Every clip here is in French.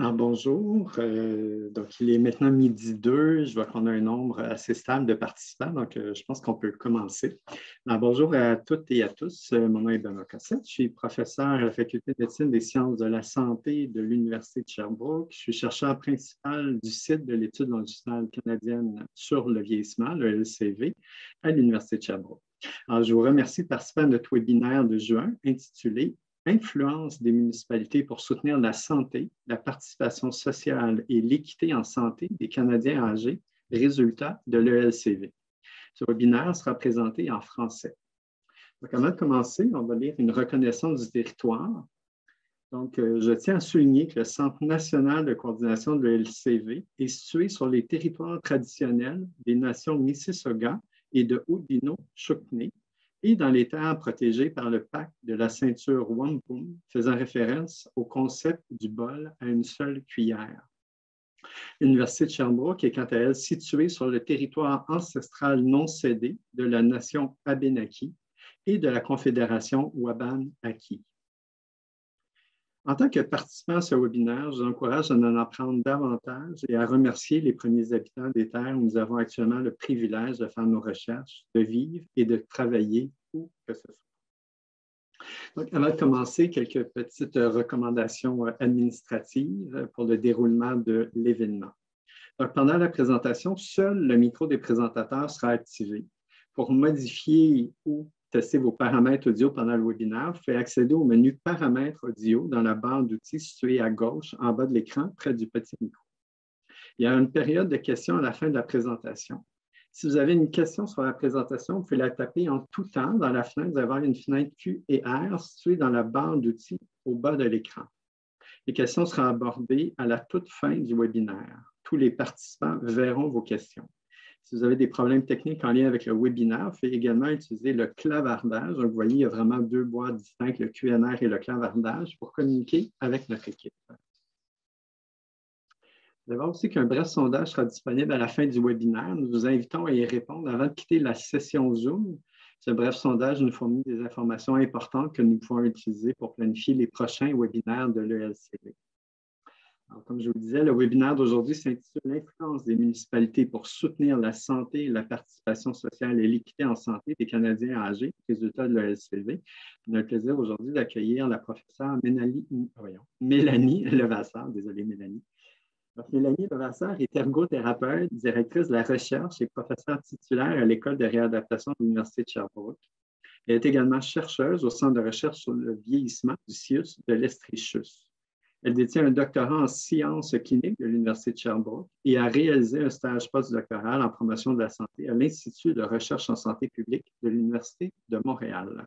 Ah, bonjour. Euh, donc, il est maintenant midi 2. Je vois qu'on a un nombre assez stable de participants, donc euh, je pense qu'on peut commencer. Ah, bonjour à toutes et à tous. Euh, mon nom est Benoît Cassette, Je suis professeur à la Faculté de médecine des sciences de la santé de l'Université de Sherbrooke. Je suis chercheur principal du site de l'étude longitudinale canadienne sur le vieillissement, le LCV, à l'Université de Sherbrooke. Ah, je vous remercie de participer à notre webinaire de juin intitulé influence des municipalités pour soutenir la santé, la participation sociale et l'équité en santé des Canadiens âgés, résultat de l'ELCV. Ce webinaire sera présenté en français. avant de commencer, on va lire une reconnaissance du territoire. Donc, euh, je tiens à souligner que le Centre national de coordination de l'ELCV est situé sur les territoires traditionnels des nations Mississauga et de Odino-Chukni, et dans les terres protégées par le pacte de la ceinture wampum, faisant référence au concept du bol à une seule cuillère. L'Université de Sherbrooke est quant à elle située sur le territoire ancestral non cédé de la nation Abenaki et de la Confédération waban en tant que participant à ce webinaire, je vous encourage à en apprendre davantage et à remercier les premiers habitants des terres où nous avons actuellement le privilège de faire nos recherches, de vivre et de travailler où que ce soit. Donc, avant de commencer, quelques petites recommandations euh, administratives euh, pour le déroulement de l'événement. pendant la présentation, seul le micro des présentateurs sera activé. Pour modifier ou tester vos paramètres audio pendant le webinaire, vous pouvez accéder au menu Paramètres audio dans la barre d'outils située à gauche, en bas de l'écran, près du petit micro. Il y a une période de questions à la fin de la présentation. Si vous avez une question sur la présentation, vous pouvez la taper en tout temps dans la fenêtre. Vous avoir une fenêtre Q et R située dans la barre d'outils au bas de l'écran. Les questions seront abordées à la toute fin du webinaire. Tous les participants verront vos questions. Si vous avez des problèmes techniques en lien avec le webinaire, vous pouvez également utiliser le clavardage. Donc, vous voyez, il y a vraiment deux boîtes distinctes, le QNR et le clavardage, pour communiquer avec notre équipe. Vous voir aussi qu'un bref sondage sera disponible à la fin du webinaire. Nous vous invitons à y répondre avant de quitter la session Zoom. Ce bref sondage nous fournit des informations importantes que nous pouvons utiliser pour planifier les prochains webinaires de l'ELCB comme je vous le disais, le webinaire d'aujourd'hui s'intitule L'influence des municipalités pour soutenir la santé, la participation sociale et l'équité en santé des Canadiens âgés, résultat de l'ESCV. On a le plaisir aujourd'hui d'accueillir la professeure Mélanie Levasseur. Désolée, Mélanie. Mélanie Levasseur est ergothérapeute, directrice de la recherche et professeure titulaire à l'École de réadaptation de l'Université de Sherbrooke. Elle est également chercheuse au Centre de recherche sur le vieillissement du CIUS de l'Estrichus. Elle détient un doctorat en sciences cliniques de l'Université de Sherbrooke et a réalisé un stage postdoctoral en promotion de la santé à l'Institut de recherche en santé publique de l'Université de Montréal.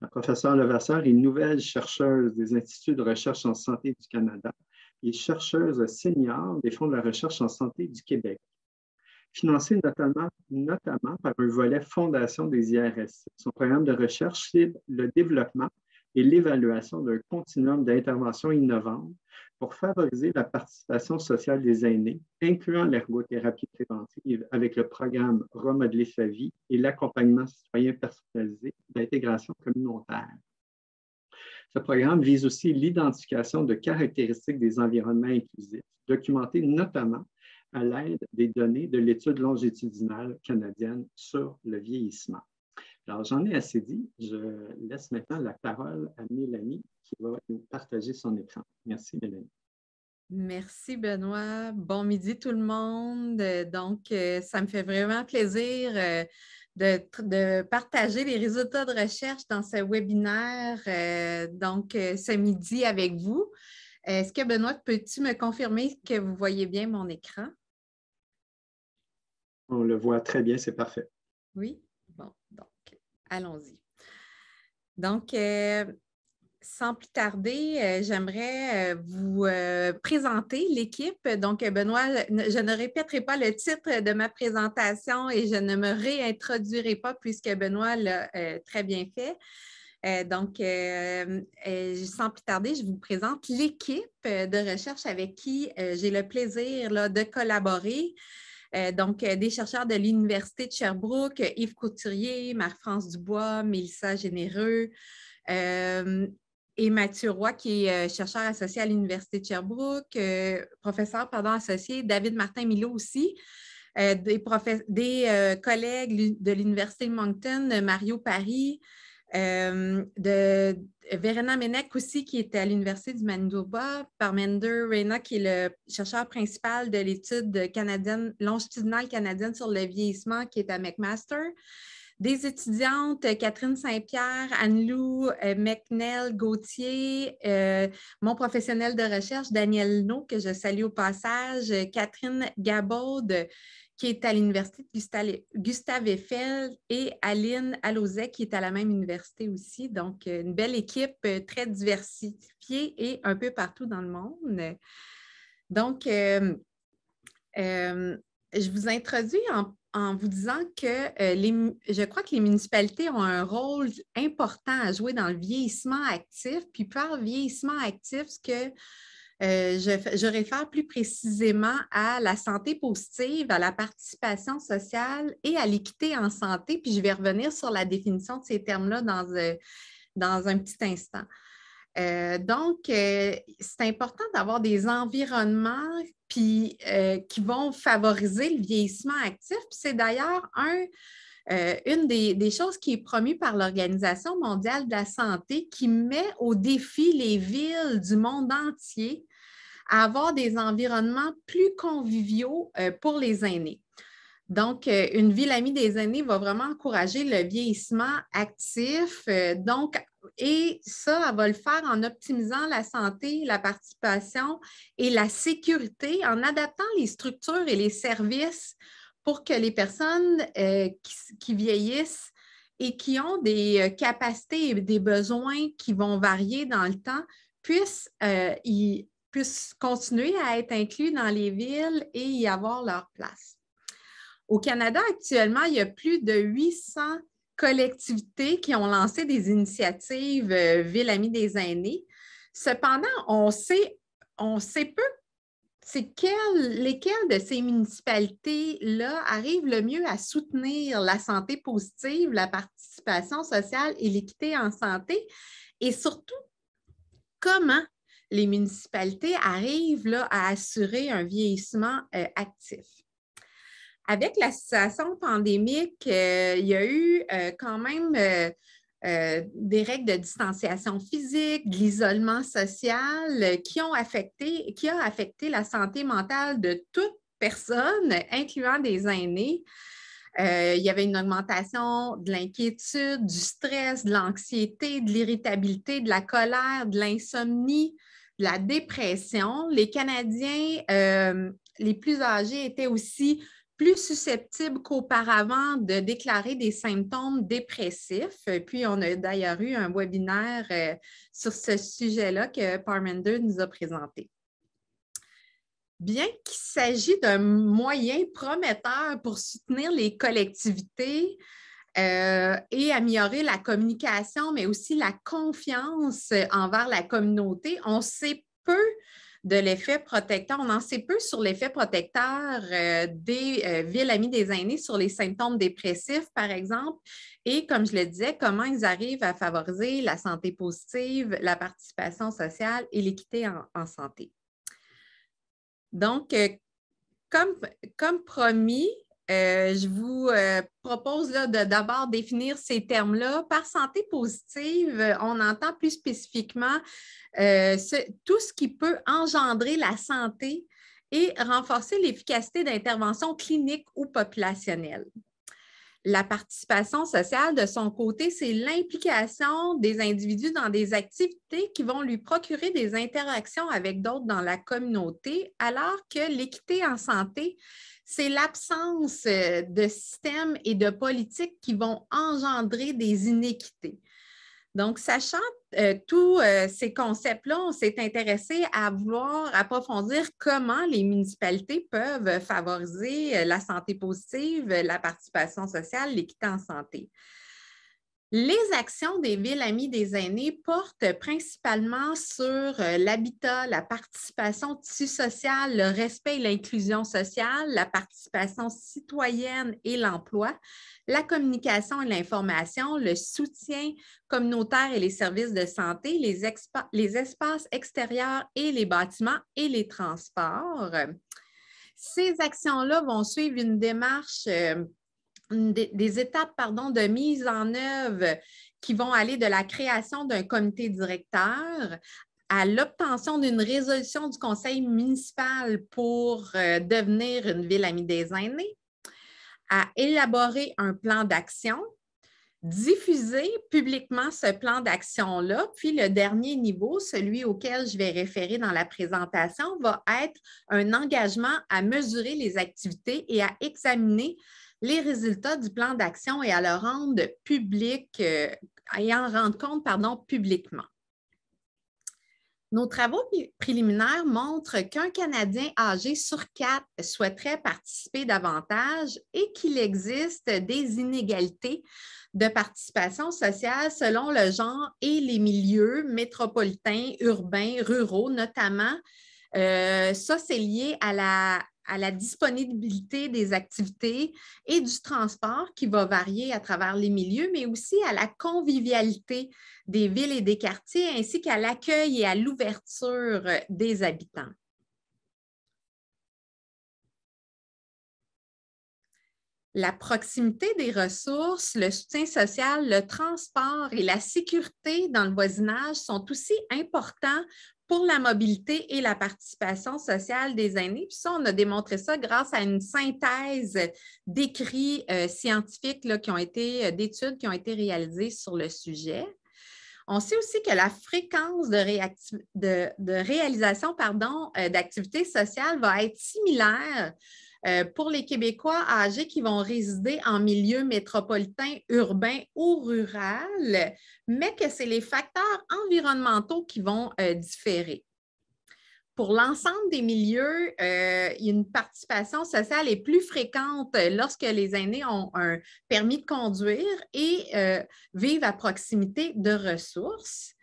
La professeure Levasseur est nouvelle chercheuse des Instituts de recherche en santé du Canada et chercheuse senior des Fonds de la recherche en santé du Québec Financée notamment, notamment, par un volet Fondation des IRS. Son programme de recherche cible le développement et l'évaluation d'un continuum d'interventions innovantes pour favoriser la participation sociale des aînés, incluant l'ergothérapie préventive avec le programme Remodeler sa vie et l'accompagnement citoyen personnalisé d'intégration communautaire. Ce programme vise aussi l'identification de caractéristiques des environnements inclusifs, documentées notamment à l'aide des données de l'étude longitudinale canadienne sur le vieillissement. Alors, j'en ai assez dit. Je laisse maintenant la parole à Mélanie qui va nous partager son écran. Merci, Mélanie. Merci Benoît. Bon midi tout le monde. Donc, euh, ça me fait vraiment plaisir euh, de, partager les résultats de recherche dans ce webinaire, euh, donc ce midi avec vous. Est-ce que Benoît, peux-tu me confirmer que vous voyez bien mon écran? On le voit très bien, c'est parfait. Oui allons-y. Donc, euh, sans plus tarder, euh, j'aimerais euh, vous présenter l'équipe. Donc, Benoît, je ne répéterai pas le titre de ma présentation et je ne me réintroduirai pas puisque Benoît l'a très bien fait. donc, sans plus tarder, je vous présente l'équipe de recherche avec qui j'ai le plaisir de collaborer. Euh, donc, euh, des chercheurs de l'Université de Sherbrooke, euh, Yves Couturier, marc france Dubois, Mélissa Généreux et Mathieu Roy, qui est chercheur associé à l'Université de Sherbrooke, professeur pardon, associé, David Martin Milo aussi, des, collègues de l'Université de Moncton, Mario Paris, euh, de Verena Menek aussi, qui est à l'Université du Manitoba, par Mender qui est le chercheur principal de l'étude canadienne, longitudinale canadienne sur le vieillissement, qui est à McMaster. Des étudiantes, Catherine Saint-Pierre, Anne-Lou euh, McNeil, Gauthier, euh, mon professionnel de recherche, Daniel No, que je salue au passage, Catherine Gabaud, qui est à l'université de Gustave Eiffel, et Aline Alauzet, qui est à la même université aussi. Donc, euh, une belle équipe euh, très diversifiée et un peu partout dans le monde. Donc, euh, je vous introduis en, vous disant que je crois que les municipalités ont un rôle important à jouer dans le vieillissement actif. Puis par vieillissement actif, ce que euh, je, réfère plus précisément à la santé positive, à la participation sociale et à l'équité en santé. Puis je vais revenir sur la définition de ces termes-là dans, euh, dans un petit instant. Euh, donc, c'est important d'avoir des environnements qui vont favoriser le vieillissement actif. C'est d'ailleurs une des, choses qui est promue par l'Organisation mondiale de la santé qui met au défi les villes du monde entier à avoir des environnements plus conviviaux euh, pour les aînés. Donc, euh, une ville amie des aînés va vraiment encourager le vieillissement actif. Euh, donc, et ça, elle va le faire en optimisant la santé, la participation et la sécurité, en adaptant les structures et les services pour que les personnes qui, vieillissent et qui ont des capacités et des besoins qui vont varier dans le temps puissent y puissent continuer à être inclus dans les villes et y avoir leur place. Au Canada, actuellement, il y a plus de 800 collectivités qui ont lancé des initiatives euh, Ville Amie des aînés. Cependant, on sait, on sait peu lesquelles de ces municipalités-là arrivent le mieux à soutenir la santé positive, la participation sociale et l'équité en santé, et surtout, comment les municipalités arrivent là, à assurer un vieillissement euh, actif. Avec la situation pandémique, euh, il y a eu euh, quand même des règles de distanciation physique, de l'isolement social qui ont affecté, qui a affecté la santé mentale de toute personne, incluant des aînés. il y avait une augmentation de l'inquiétude, du stress, de l'anxiété, de l'irritabilité, de la colère, de l'insomnie, la dépression, les Canadiens euh, les plus âgés étaient aussi plus susceptibles qu'auparavant de déclarer des symptômes dépressifs. Puis, on a d'ailleurs eu un webinaire euh, sur ce sujet-là que Parmender nous a présenté. Bien qu'il s'agit d'un moyen prometteur pour soutenir les collectivités, euh, et améliorer la communication, mais aussi la confiance euh, envers la communauté. On sait peu de l'effet protecteur. On en sait peu sur l'effet protecteur euh, des villes amies des aînés sur les symptômes dépressifs, par exemple, et comme je le disais, comment ils arrivent à favoriser la santé positive, la participation sociale et l'équité en, santé. Donc, comme promis, euh, je vous euh, propose là, de d'abord définir ces termes-là. Par santé positive, on entend plus spécifiquement euh, tout ce qui peut engendrer la santé et renforcer l'efficacité d'interventions cliniques ou populationnelles. La participation sociale, de son côté, c'est l'implication des individus dans des activités qui vont lui procurer des interactions avec d'autres dans la communauté, alors que l'équité en santé, c'est l'absence euh, de systèmes et de politiques qui vont engendrer des inéquités. Donc, sachant euh, tous euh, ces concepts-là, on s'est intéressé à vouloir approfondir comment les municipalités peuvent favoriser euh, la santé positive, la participation sociale, l'équité en santé. Les actions des villes amies des aînés portent principalement sur euh, l'habitat, la participation au tissu social, le respect et l'inclusion sociale, la participation citoyenne et l'emploi, la communication et l'information, le soutien communautaire et les services de santé, les, espaces extérieurs et les bâtiments et les transports. Ces actions-là vont suivre une démarche euh, des, étapes pardon, de mise en œuvre qui vont aller de la création d'un comité directeur à l'obtention d'une résolution du conseil municipal pour euh, devenir une ville amie des aînés, à élaborer un plan d'action, diffuser publiquement ce plan d'action-là, puis le dernier niveau, celui auquel je vais référer dans la présentation, va être un engagement à mesurer les activités et à examiner les résultats du plan d'action et à le rendre public, euh, en rendre compte, pardon, publiquement. Nos travaux préliminaires montrent qu'un Canadien âgé sur quatre souhaiterait participer davantage et qu'il existe des inégalités de participation sociale selon le genre et les milieux métropolitains, urbains, ruraux notamment. Euh, ça, c'est lié à la à la disponibilité des activités et du transport qui va varier à travers les milieux, mais aussi à la convivialité des villes et des quartiers, ainsi qu'à l'accueil et à l'ouverture des habitants. la proximité des ressources, le soutien social, le transport et la sécurité dans le voisinage sont aussi importants pour la mobilité et la participation sociale des aînés. Puis ça, on a démontré ça grâce à une synthèse d'écrits euh, scientifiques qui ont été, euh, d'études qui ont été réalisées sur le sujet. On sait aussi que la fréquence de, de, de réalisation euh, d'activités sociales va être similaire euh, pour les Québécois âgés qui vont résider en milieu métropolitain, urbain ou rural, mais que c'est les facteurs environnementaux qui vont euh, différer pour l'ensemble des milieux, euh, une participation sociale est plus fréquente lorsque les aînés ont un permis de conduire et vivent à proximité de ressources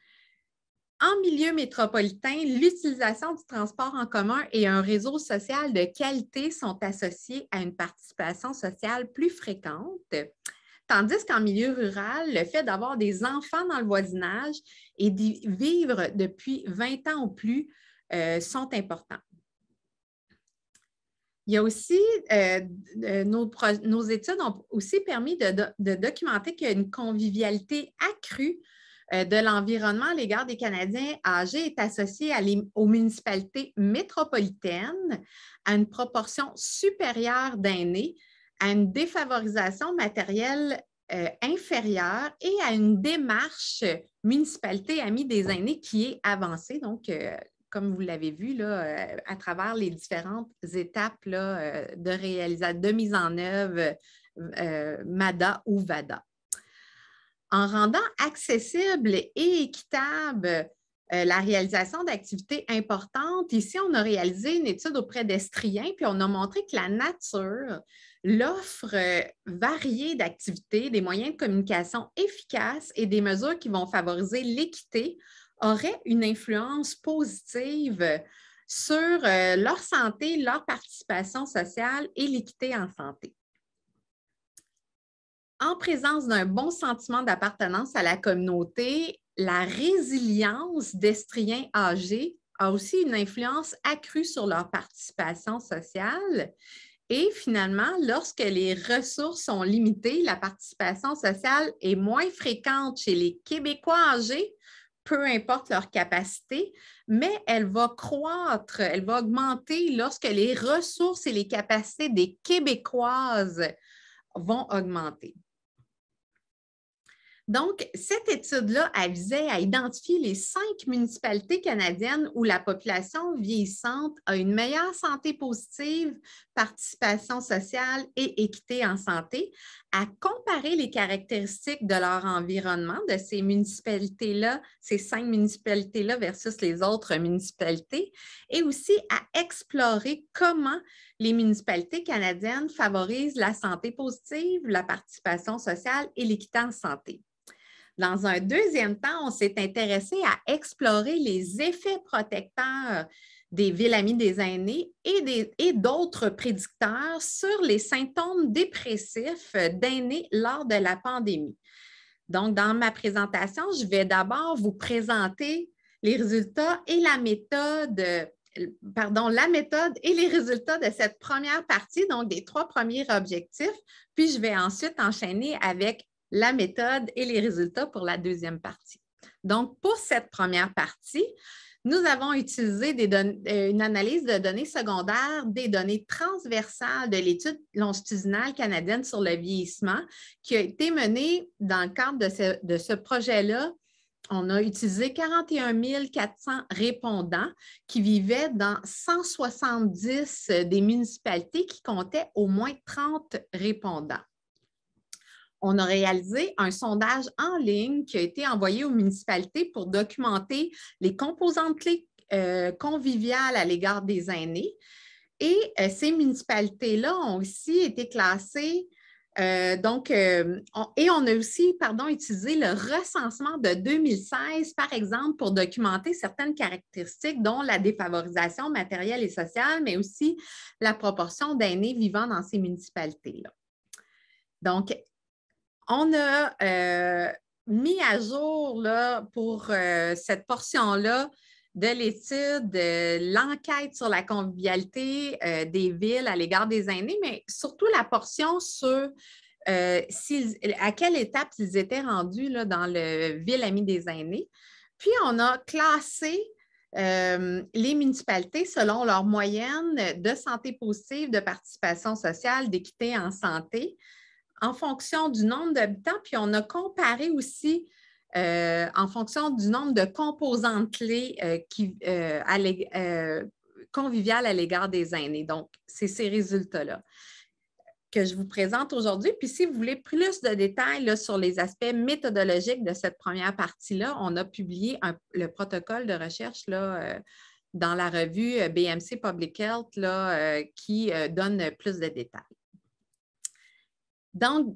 en milieu métropolitain, l'utilisation du transport en commun et un réseau social de qualité sont associés à une participation sociale plus fréquente. Tandis qu'en milieu rural, le fait d'avoir des enfants dans le voisinage et d'y vivre depuis 20 ans ou plus euh, sont importants. Il y a aussi, euh, euh, nos, nos, études ont aussi permis de, de documenter qu'il y a une convivialité accrue euh, de l'environnement à l'égard des Canadiens âgés est associé à aux municipalités métropolitaines à une proportion supérieure d'aînés, à une défavorisation matérielle euh, inférieure et à une démarche municipalité amie des aînés qui est avancée. Donc, euh, comme vous l'avez vu à travers les différentes étapes de réalisation, de mise en œuvre MADA ou VADA en rendant accessible et équitable euh, la réalisation d'activités importantes. Ici, on a réalisé une étude auprès d'Estriens, puis on a montré que la nature, l'offre euh, variée d'activités, des moyens de communication efficaces et des mesures qui vont favoriser l'équité auraient une influence positive sur euh, leur santé, leur participation sociale et l'équité en santé en présence d'un bon sentiment d'appartenance à la communauté, la résilience d'Estriens âgés a aussi une influence accrue sur leur participation sociale. Et finalement, lorsque les ressources sont limitées, la participation sociale est moins fréquente chez les Québécois âgés, peu importe leur capacité, mais elle va croître, elle va augmenter lorsque les ressources et les capacités des Québécoises vont augmenter. Donc, cette étude-là, visait à identifier les cinq municipalités canadiennes où la population vieillissante a une meilleure santé positive, participation sociale et équité en santé, à comparer les caractéristiques de leur environnement, de ces municipalités-là, ces cinq municipalités-là versus les autres municipalités, et aussi à explorer comment les municipalités canadiennes favorisent la santé positive, la participation sociale et l'équité en santé. Dans un deuxième temps, on s'est intéressé à explorer les effets protecteurs des villes des aînés et d'autres prédicteurs sur les symptômes dépressifs d'aînés lors de la pandémie. Donc, dans ma présentation, je vais d'abord vous présenter les résultats et la méthode, pardon, la méthode et les résultats de cette première partie, donc des trois premiers objectifs. Puis, je vais ensuite enchaîner avec la méthode et les résultats pour la deuxième partie. Donc, pour cette première partie, nous avons utilisé euh, une analyse de données secondaires des données transversales de l'étude longitudinale canadienne sur le vieillissement qui a été menée dans le cadre de ce, de ce projet-là. On a utilisé 41 400 répondants qui vivaient dans 170 euh, des municipalités qui comptaient au moins 30 répondants on a réalisé un sondage en ligne qui a été envoyé aux municipalités pour documenter les composantes clés euh, conviviales à l'égard des aînés. Et euh, ces municipalités-là ont aussi été classées. Euh, donc, et on a aussi, pardon, utilisé le recensement de 2016, par exemple, pour documenter certaines caractéristiques, dont la défavorisation matérielle et sociale, mais aussi la proportion d'aînés vivant dans ces municipalités-là. Donc, on a euh, mis à jour pour euh, cette portion-là de l'étude, de euh, l'enquête sur la convivialité des villes à l'égard des aînés, mais surtout la portion sur à quelle étape ils étaient rendus dans le Ville ami des aînés. Puis, on a classé les municipalités selon leur moyenne de santé positive, de participation sociale, d'équité en santé en fonction du nombre d'habitants, puis on a comparé aussi euh, en fonction du nombre de composantes clés euh, qui, euh, conviviales à l'égard des aînés. Donc, c'est ces résultats-là que je vous présente aujourd'hui. Puis si vous voulez plus de détails sur les aspects méthodologiques de cette première partie-là, on a publié le protocole de recherche là, dans la revue BMC Public Health là, qui donne plus de détails. Donc,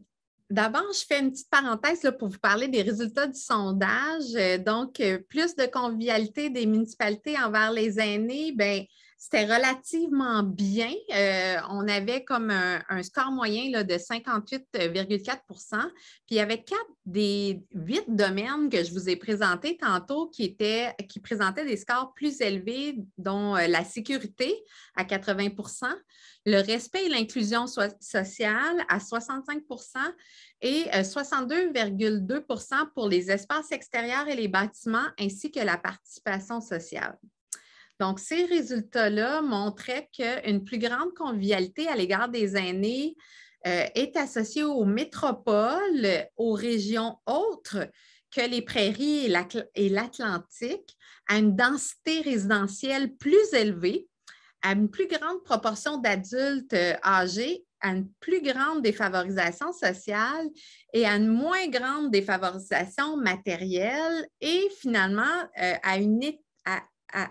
D'abord, je fais une petite parenthèse pour vous parler des résultats du sondage. Euh, donc, euh, plus de convivialité des municipalités envers les aînés, ben c'était relativement bien. Euh, on avait comme un, score moyen de 58,4 Puis il y avait quatre des huit domaines que je vous ai présentés tantôt qui, étaient, qui présentaient des scores plus élevés, dont euh, la sécurité à 80 le respect et l'inclusion sociale à 65 et 62,2 euh, pour les espaces extérieurs et les bâtiments, ainsi que la participation sociale. Donc, ces résultats-là montraient qu'une plus grande convivialité à l'égard des aînés euh, est associée aux métropoles, aux régions autres que les prairies et l'Atlantique, à une densité résidentielle plus élevée, à une plus grande proportion d'adultes euh, âgés à une plus grande défavorisation sociale et à une moins grande défavorisation matérielle et finalement euh, à, une, à,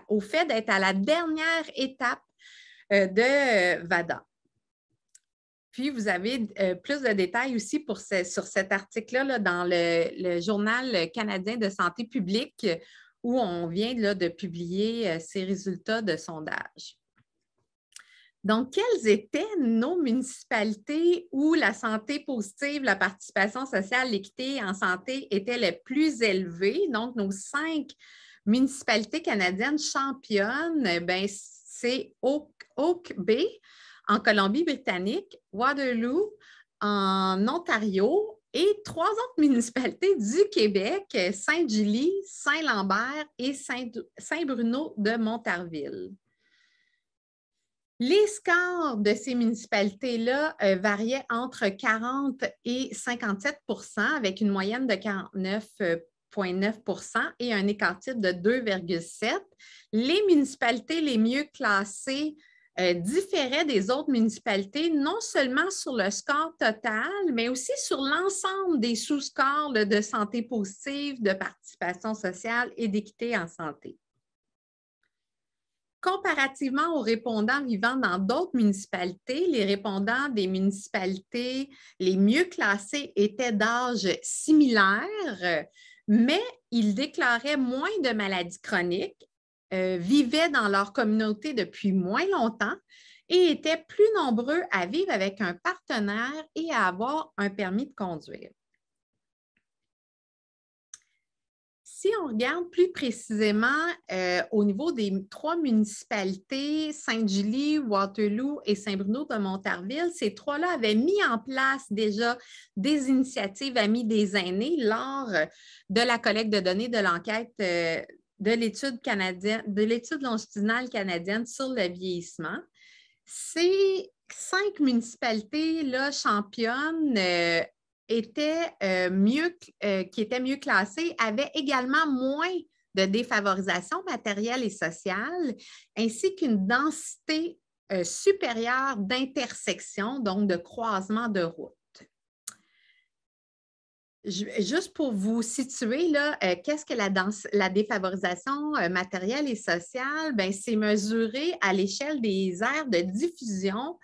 au fait d'être à la dernière étape euh, de euh, VADA. Puis, vous avez euh, plus de détails aussi pour sur cet article-là dans le, Journal canadien de santé publique où on vient là, de publier ces résultats de sondage. Donc, quelles étaient nos municipalités où la santé positive, la participation sociale, l'équité en santé étaient les plus élevées? Donc, nos cinq municipalité canadienne championne, eh ben, c'est Oak, Bay en Colombie-Britannique, Waterloo en Ontario et trois autres municipalités du Québec, saint julie Saint-Lambert et Saint-Bruno-de-Montarville. Les scores de ces municipalités-là euh, variaient entre 40 et 57 avec une moyenne de 49 0,9 et un écart type de 2,7. Les municipalités les mieux classées euh, différaient des autres municipalités, non seulement sur le score total, mais aussi sur l'ensemble des sous-scores de santé positive, de participation sociale et d'équité en santé. Comparativement aux répondants vivant dans d'autres municipalités, les répondants des municipalités les mieux classées étaient d'âge similaire mais ils déclaraient moins de maladies chroniques, euh, vivaient dans leur communauté depuis moins longtemps et étaient plus nombreux à vivre avec un partenaire et à avoir un permis de conduire. si on regarde plus précisément euh, au niveau des trois municipalités, Sainte-Julie, Waterloo et Saint-Bruno-de-Montarville, ces trois-là avaient mis en place déjà des initiatives amies des aînés lors de la collecte de données de l'enquête euh, de l'étude canadienne, de l'étude longitudinale canadienne sur le vieillissement. Ces cinq municipalités là, championnes euh, était euh, mieux, euh, qui était mieux classé, avait également moins de défavorisation matérielle et sociale, ainsi qu'une densité euh, supérieure d'intersection donc de croisement de routes. Juste pour vous situer, là, qu'est-ce que la, défavorisation matérielle et sociale? Ben, c'est mesuré à l'échelle des aires de diffusion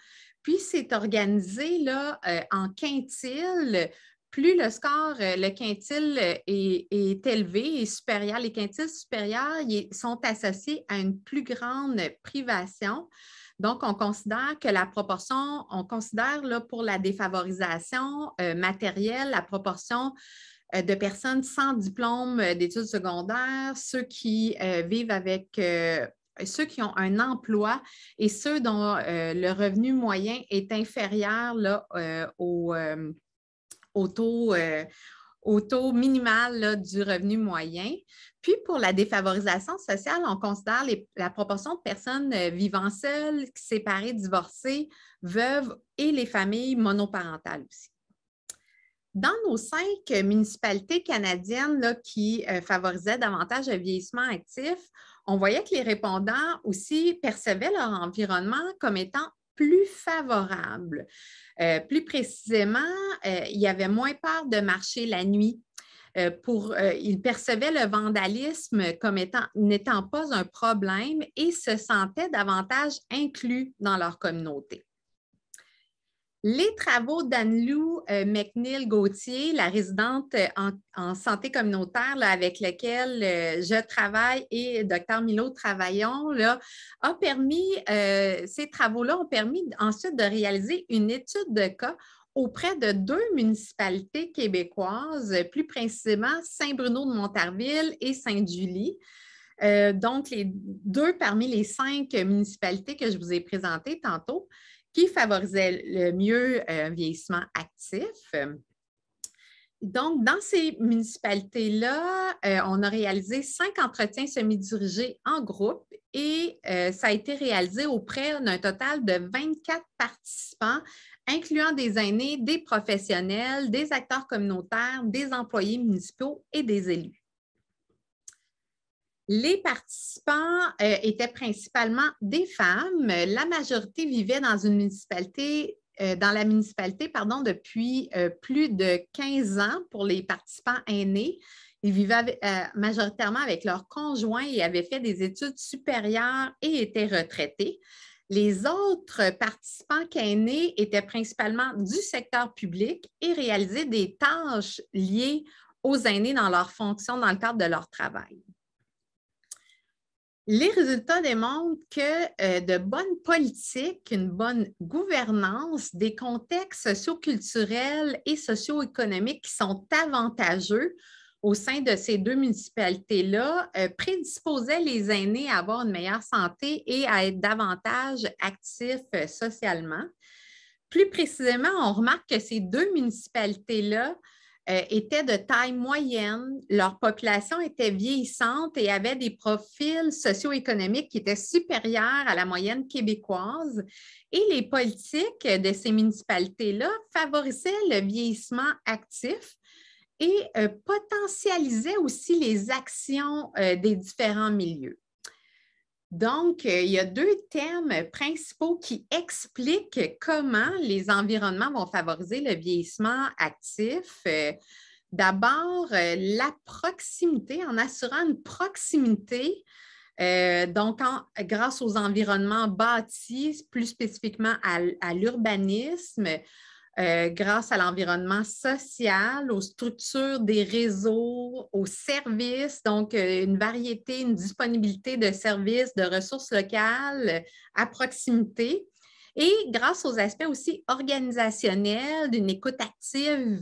puis c'est organisé là, euh, en quintile. Plus le score, euh, le quintile euh, est, élevé et supérieur, les quintiles supérieurs sont associés à une plus grande privation. Donc, on considère que la proportion, on considère là, pour la défavorisation matérielle, la proportion de personnes sans diplôme d'études secondaires, ceux qui vivent avec euh, ceux qui ont un emploi et ceux dont euh, le revenu moyen est inférieur euh, au, taux, minimal du revenu moyen. Puis pour la défavorisation sociale, on considère la proportion de personnes vivant seules, séparées, divorcées, veuves et les familles monoparentales aussi. Dans nos cinq municipalités canadiennes qui favorisaient davantage le vieillissement actif, on voyait que les répondants aussi percevaient leur environnement comme étant plus favorable. Euh, plus précisément, ils euh, il y avait moins peur de marcher la nuit. Euh, ils pour, ils le vandalisme comme étant n'étant pas un problème et se sentaient davantage inclus dans leur communauté. Les travaux d'Anne-Lou euh, McNeil-Gauthier, la résidente euh, en, santé communautaire avec laquelle euh, je travaille et Dr Milo travaillons, là, permis, ces travaux-là ont permis ensuite de réaliser une étude de cas auprès de deux municipalités québécoises, plus précisément Saint-Bruno-de-Montarville et saint julie donc, les deux parmi les cinq municipalités que je vous ai présentées tantôt qui favorisait le mieux euh, un vieillissement actif. Donc, dans ces municipalités-là, euh, on a réalisé cinq entretiens semi-dirigés en groupe et euh, ça a été réalisé auprès d'un total de 24 participants, incluant des aînés, des professionnels, des acteurs communautaires, des employés municipaux et des élus. Les participants euh, étaient principalement des femmes. La majorité vivait dans une municipalité euh, dans la municipalité pardon, depuis euh, plus de 15 ans pour les participants aînés. Ils vivaient majoritairement avec leurs conjoints et avaient fait des études supérieures et étaient retraités. Les autres participants aînés étaient principalement du secteur public et réalisaient des tâches liées aux aînés dans leur fonction dans le cadre de leur travail les résultats démontrent que euh, de bonnes politiques, une bonne gouvernance, des contextes socioculturels et socio-économiques qui sont avantageux au sein de ces deux municipalités-là euh, prédisposaient les aînés à avoir une meilleure santé et à être davantage actifs euh, socialement. Plus précisément, on remarque que ces deux municipalités-là euh, étaient de taille moyenne, leur population était vieillissante et avait des profils socio-économiques qui étaient supérieurs à la moyenne québécoise. Et les politiques de ces municipalités-là favorisaient le vieillissement actif et euh, potentialisaient aussi les actions euh, des différents milieux. Donc, euh, il y a deux thèmes principaux qui expliquent comment les environnements vont favoriser le vieillissement actif. Euh, d'abord, euh, la proximité, en assurant une proximité, donc grâce aux environnements bâtis, plus spécifiquement à l'urbanisme, euh, grâce à l'environnement social, aux structures des réseaux, aux services, donc euh, une variété, une disponibilité de services, de ressources locales euh, à proximité. Et grâce aux aspects aussi organisationnels, d'une écoute active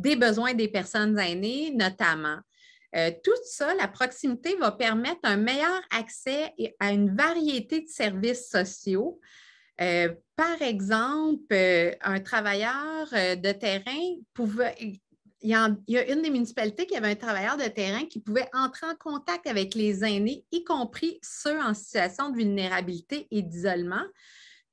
des besoins des personnes aînées notamment. tout ça, la proximité va permettre un meilleur accès à une variété de services sociaux, euh, par exemple, euh, un travailleur euh, de terrain pouvait, il y, a une des municipalités qui avait un travailleur de terrain qui pouvait entrer en contact avec les aînés, y compris ceux en situation de vulnérabilité et d'isolement.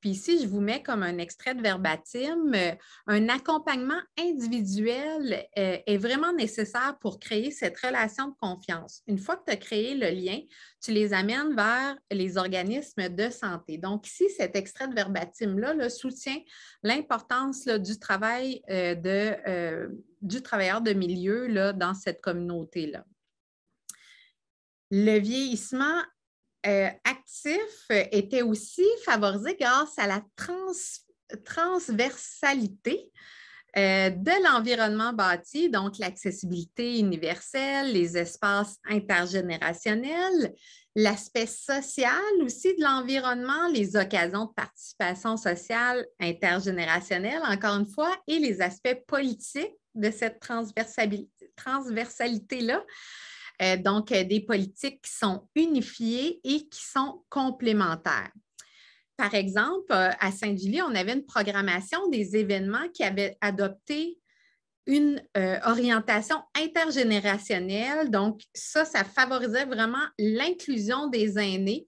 Puis ici, je vous mets comme un extrait de verbatim, euh, un accompagnement individuel euh, est vraiment nécessaire pour créer cette relation de confiance. Une fois que tu as créé le lien, tu les amènes vers les organismes de santé. Donc ici, cet extrait de verbatim-là soutient l'importance du travail euh, du travailleur de milieu là, dans cette communauté-là. Le vieillissement actifs euh, actif était aussi favorisé grâce à la transversalité euh, de l'environnement bâti, donc l'accessibilité universelle, les espaces intergénérationnels, l'aspect social aussi de l'environnement, les occasions de participation sociale intergénérationnelle, encore une fois, et les aspects politiques de cette transversalité-là. transversalité là euh, donc, euh, des politiques qui sont unifiées et qui sont complémentaires. Par exemple, euh, à Saint-Julie, on avait une programmation des événements qui avait adopté une orientation intergénérationnelle. Donc, ça, ça favorisait vraiment l'inclusion des aînés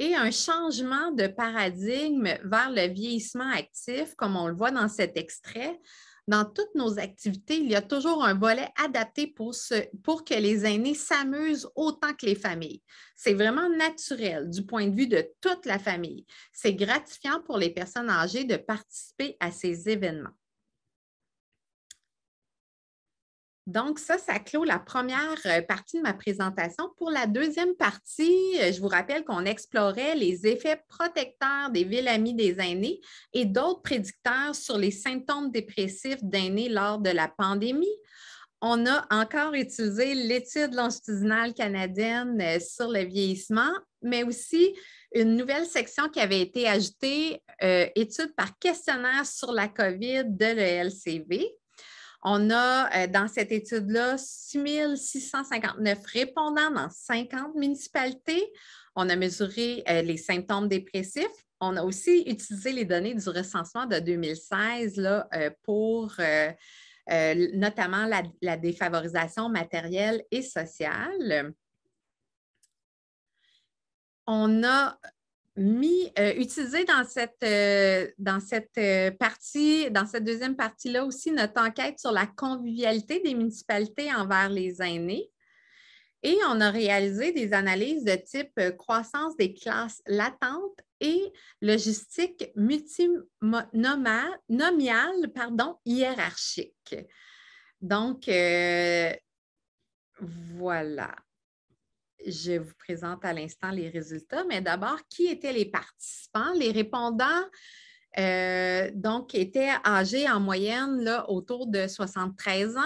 et un changement de paradigme vers le vieillissement actif, comme on le voit dans cet extrait, dans toutes nos activités, il y a toujours un volet adapté pour, que les aînés s'amusent autant que les familles. C'est vraiment naturel du point de vue de toute la famille. C'est gratifiant pour les personnes âgées de participer à ces événements. Donc, ça, ça clôt la première euh, partie de ma présentation. Pour la deuxième partie, euh, je vous rappelle qu'on explorait les effets protecteurs des villes amies des aînés et d'autres prédicteurs sur les symptômes dépressifs d'aînés lors de la pandémie. On a encore utilisé l'étude longitudinale canadienne euh, sur le vieillissement, mais aussi une nouvelle section qui avait été ajoutée, étude par questionnaire sur la COVID de l'ELCV, on a euh, dans cette étude-là 6659 répondants dans 50 municipalités. On a mesuré euh, les symptômes dépressifs. On a aussi utilisé les données du recensement de 2016 là, euh, pour notamment la, la, défavorisation matérielle et sociale. On a mis, euh, utilisé dans cette, euh, dans cette euh, partie, dans cette deuxième partie-là aussi, notre enquête sur la convivialité des municipalités envers les aînés. Et on a réalisé des analyses de type croissance des classes latentes et logistique multinomiale pardon, hiérarchique. Donc, voilà. Je vous présente à l'instant les résultats, mais d'abord, qui étaient les participants? Les répondants, euh, donc, étaient âgés en moyenne là, autour de 73 ans.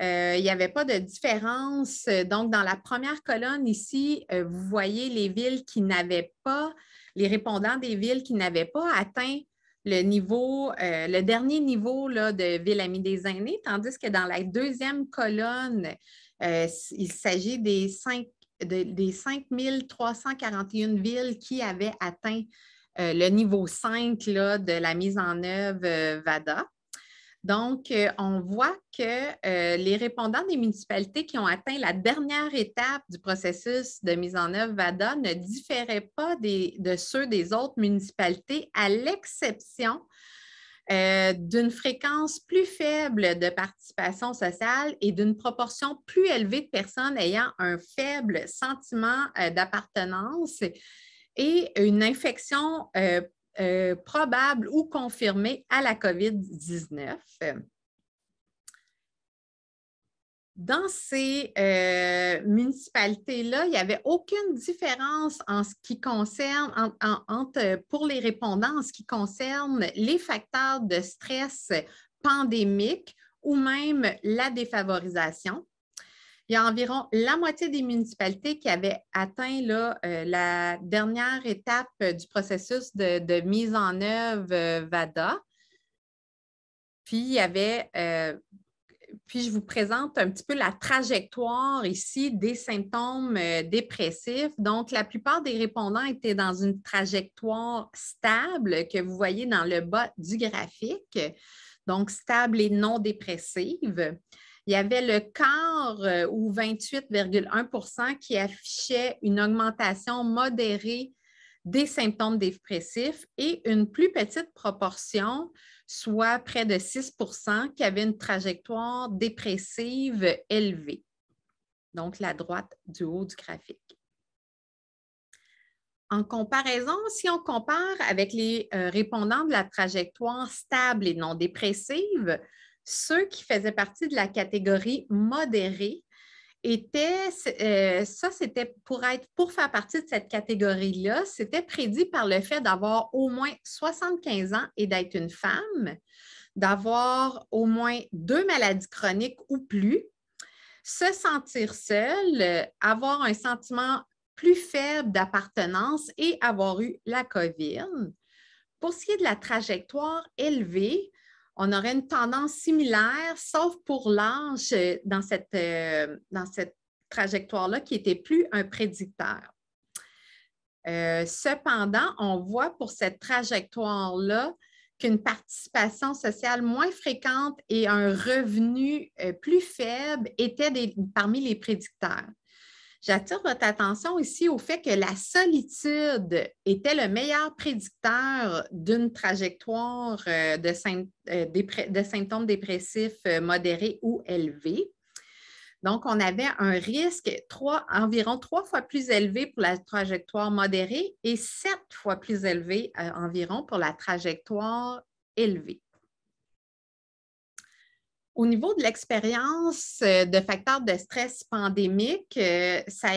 Euh, il n'y avait pas de différence. Donc, dans la première colonne ici, euh, vous voyez les villes qui n'avaient pas, les répondants des villes qui n'avaient pas atteint le niveau, le dernier niveau là, de Ville Amie des aînés, tandis que dans la deuxième colonne, il s'agit des cinq des 5341 villes qui avaient atteint euh, le niveau 5 de la mise en œuvre euh, VADA. Donc, euh, on voit que les répondants des municipalités qui ont atteint la dernière étape du processus de mise en œuvre VADA ne différaient pas de ceux des autres municipalités, à l'exception euh, d'une fréquence plus faible de participation sociale et d'une proportion plus élevée de personnes ayant un faible sentiment euh, d'appartenance et une infection euh, probable ou confirmée à la COVID-19 dans ces euh, municipalités-là, il n'y avait aucune différence en ce qui concerne, pour les répondants, en ce qui concerne les facteurs de stress pandémique ou même la défavorisation. Il y a environ la moitié des municipalités qui avaient atteint euh, la dernière étape du processus de, mise en œuvre euh, VADA. Puis, il y avait puis je vous présente un petit peu la trajectoire ici des symptômes euh, dépressifs. Donc, la plupart des répondants étaient dans une trajectoire stable que vous voyez dans le bas du graphique, donc stable et non dépressive. Il y avait le quart euh, ou 28,1 qui affichait une augmentation modérée des symptômes dépressifs et une plus petite proportion, soit près de 6 qui avait une trajectoire dépressive élevée. Donc, la droite du haut du graphique. En comparaison, si on compare avec les euh, répondants de la trajectoire stable et non dépressive, ceux qui faisaient partie de la catégorie modérée était, euh, ça c'était pour être, pour faire partie de cette catégorie-là, c'était prédit par le fait d'avoir au moins 75 ans et d'être une femme, d'avoir au moins deux maladies chroniques ou plus, se sentir seule, avoir un sentiment plus faible d'appartenance et avoir eu la COVID. Pour ce qui est de la trajectoire élevée, on aurait une tendance similaire, sauf pour l'âge euh, euh, dans cette, trajectoire-là qui n'était plus un prédicteur. Euh, cependant, on voit pour cette trajectoire-là qu'une participation sociale moins fréquente et un revenu plus faible étaient parmi les prédicteurs. J'attire votre attention ici au fait que la solitude était le meilleur prédicteur d'une trajectoire euh, euh, de, symptômes dépressifs euh, modérés ou élevés. Donc, on avait un risque environ trois fois plus élevé pour la trajectoire modérée et sept fois plus élevé environ pour la trajectoire élevée. Au niveau de l'expérience euh, de facteurs de stress pandémique, euh, ça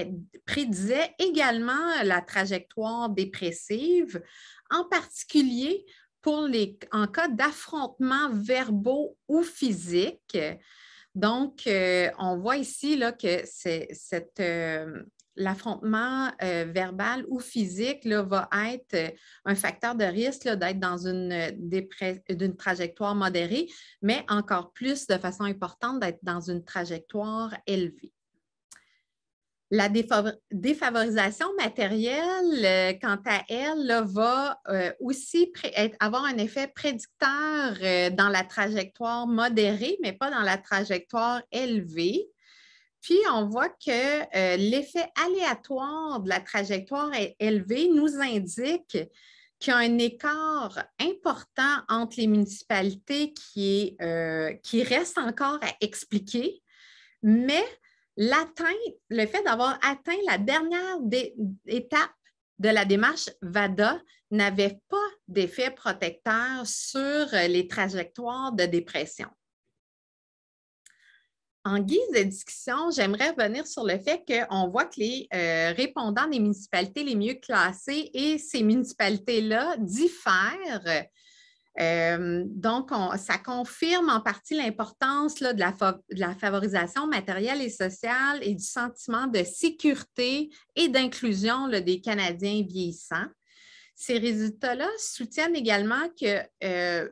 prédisait également la trajectoire dépressive, en particulier pour les, en cas d'affrontements verbaux ou physiques. Donc, euh, on voit ici là, que cette, l'affrontement euh, verbal ou physique va être euh, un facteur de risque d'être dans une, euh, trajectoire modérée, mais encore plus de façon importante d'être dans une trajectoire élevée. La défavorisation matérielle, quant à elle, va aussi avoir un effet prédicteur dans la trajectoire modérée, mais pas dans la trajectoire élevée. Puis, on voit que euh, l'effet aléatoire de la trajectoire élevée nous indique qu'il y a un écart important entre les municipalités qui, euh, qui reste encore à expliquer, mais le fait d'avoir atteint la dernière étape de la démarche VADA n'avait pas d'effet protecteur sur euh, les trajectoires de dépression. En guise de discussion, j'aimerais revenir sur le fait qu'on voit que les euh, répondants des municipalités les mieux classées et ces municipalités-là diffèrent. Euh, donc, ça confirme en partie l'importance de, la favorisation matérielle et sociale et du sentiment de sécurité et d'inclusion des Canadiens vieillissants. Ces résultats-là soutiennent également qu'il euh,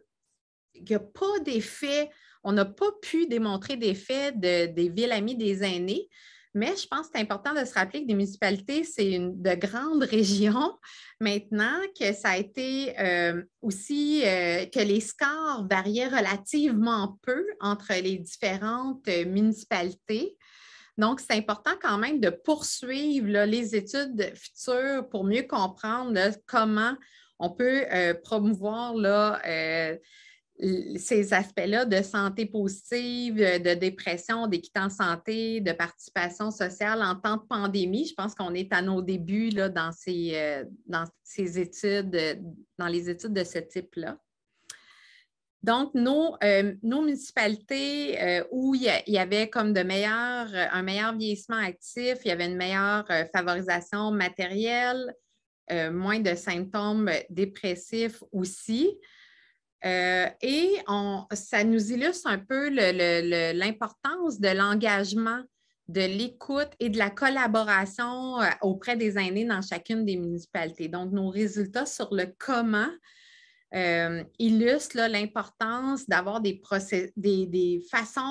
n'y a pas d'effet on n'a pas pu démontrer des faits des villes amies des aînés, mais je pense que c'est important de se rappeler que des municipalités, c'est une de grandes régions maintenant, que ça a été euh, aussi euh, que les scores variaient relativement peu entre les différentes euh, municipalités. Donc, c'est important quand même de poursuivre les études futures pour mieux comprendre comment on peut promouvoir là, ces aspects-là de santé positive, de dépression, d'équité en santé, de participation sociale en temps de pandémie. Je pense qu'on est à nos débuts là, dans, ces, euh, dans études, dans les études de ce type-là. Donc, nos, euh, municipalités euh, où il y, avait comme de meilleurs, un meilleur vieillissement actif, il y avait une meilleure favorisation matérielle, moins de symptômes dépressifs aussi. Euh, et ça nous illustre un peu l'importance de l'engagement, de l'écoute et de la collaboration euh, auprès des aînés dans chacune des municipalités. Donc, nos résultats sur le comment euh, illustrent l'importance d'avoir des, façons